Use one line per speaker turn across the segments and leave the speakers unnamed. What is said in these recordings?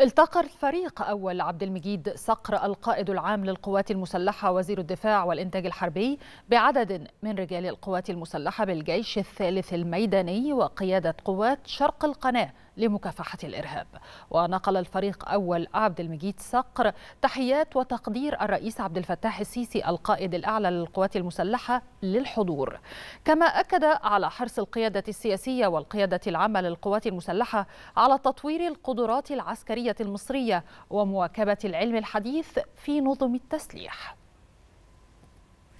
التقى الفريق أول عبد المجيد صقر القائد العام للقوات المسلحة وزير الدفاع والإنتاج الحربي بعدد من رجال القوات المسلحة بالجيش الثالث الميداني وقيادة قوات شرق القناة لمكافحة الإرهاب ونقل الفريق أول عبد المجيد صقر تحيات وتقدير الرئيس عبد الفتاح السيسي القائد الأعلى للقوات المسلحة للحضور كما أكد على حرص القيادة السياسية والقيادة العامة للقوات المسلحة على تطوير القدرات العسكرية المصرية ومواكبة العلم الحديث في نظم التسليح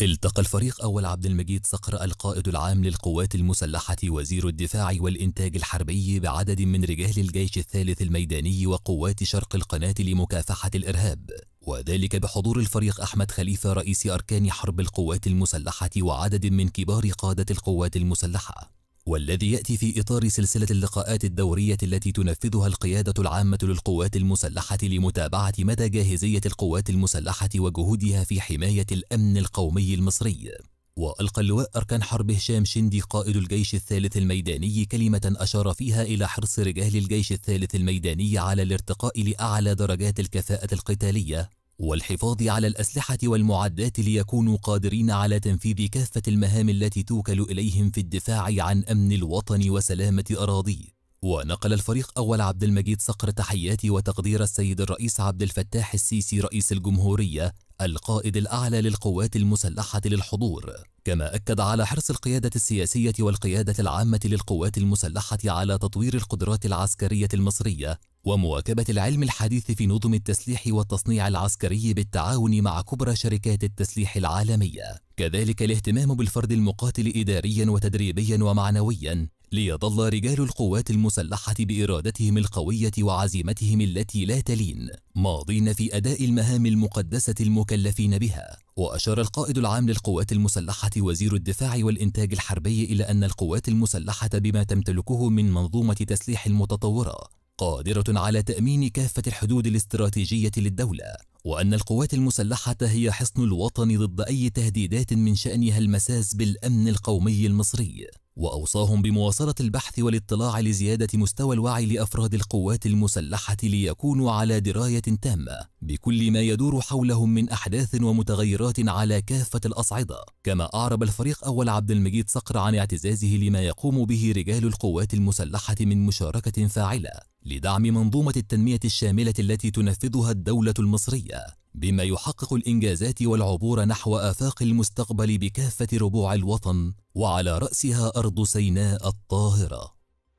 التقى الفريق أول عبد المجيد صقر القائد العام للقوات المسلحة وزير الدفاع والإنتاج الحربي بعدد من رجال الجيش الثالث الميداني وقوات شرق القناة لمكافحة الإرهاب وذلك بحضور الفريق أحمد خليفة رئيس أركان حرب القوات المسلحة وعدد من كبار قادة القوات المسلحة والذي يأتي في إطار سلسلة اللقاءات الدورية التي تنفذها القيادة العامة للقوات المسلحة لمتابعة مدى جاهزية القوات المسلحة وجهودها في حماية الأمن القومي المصري وألقى اللواء أركان حرب هشام شندي قائد الجيش الثالث الميداني كلمة أشار فيها إلى حرص رجال الجيش الثالث الميداني على الارتقاء لأعلى درجات الكفاءة القتالية والحفاظ على الأسلحة والمعدات ليكونوا قادرين على تنفيذ كافة المهام التي توكل إليهم في الدفاع عن أمن الوطن وسلامة أراضيه ونقل الفريق أول عبد المجيد صقر تحياتي وتقدير السيد الرئيس عبد الفتاح السيسي رئيس الجمهورية القائد الأعلى للقوات المسلحة للحضور كما أكد على حرص القيادة السياسية والقيادة العامة للقوات المسلحة على تطوير القدرات العسكرية المصرية ومواكبة العلم الحديث في نظم التسليح والتصنيع العسكري بالتعاون مع كبرى شركات التسليح العالمية كذلك الاهتمام بالفرد المقاتل إداريا وتدريبيا ومعنويا ليظل رجال القوات المسلحة بإرادتهم القوية وعزيمتهم التي لا تلين ماضين في أداء المهام المقدسة المكلفين بها وأشار القائد العام للقوات المسلحة وزير الدفاع والإنتاج الحربي إلى أن القوات المسلحة بما تمتلكه من منظومة تسليح متطورة قادرة على تأمين كافة الحدود الاستراتيجية للدولة وأن القوات المسلحة هي حصن الوطن ضد أي تهديدات من شأنها المساس بالأمن القومي المصري وأوصاهم بمواصلة البحث والاطلاع لزيادة مستوى الوعي لأفراد القوات المسلحة ليكونوا على دراية تامة بكل ما يدور حولهم من أحداث ومتغيرات على كافة الأصعدة كما أعرب الفريق أول عبد المجيد صقر عن اعتزازه لما يقوم به رجال القوات المسلحة من مشاركة فاعلة لدعم منظومة التنمية الشاملة التي تنفذها الدولة المصرية بما يحقق الإنجازات والعبور نحو آفاق المستقبل بكافة ربوع الوطن وعلى رأسها أرض سيناء الطاهرة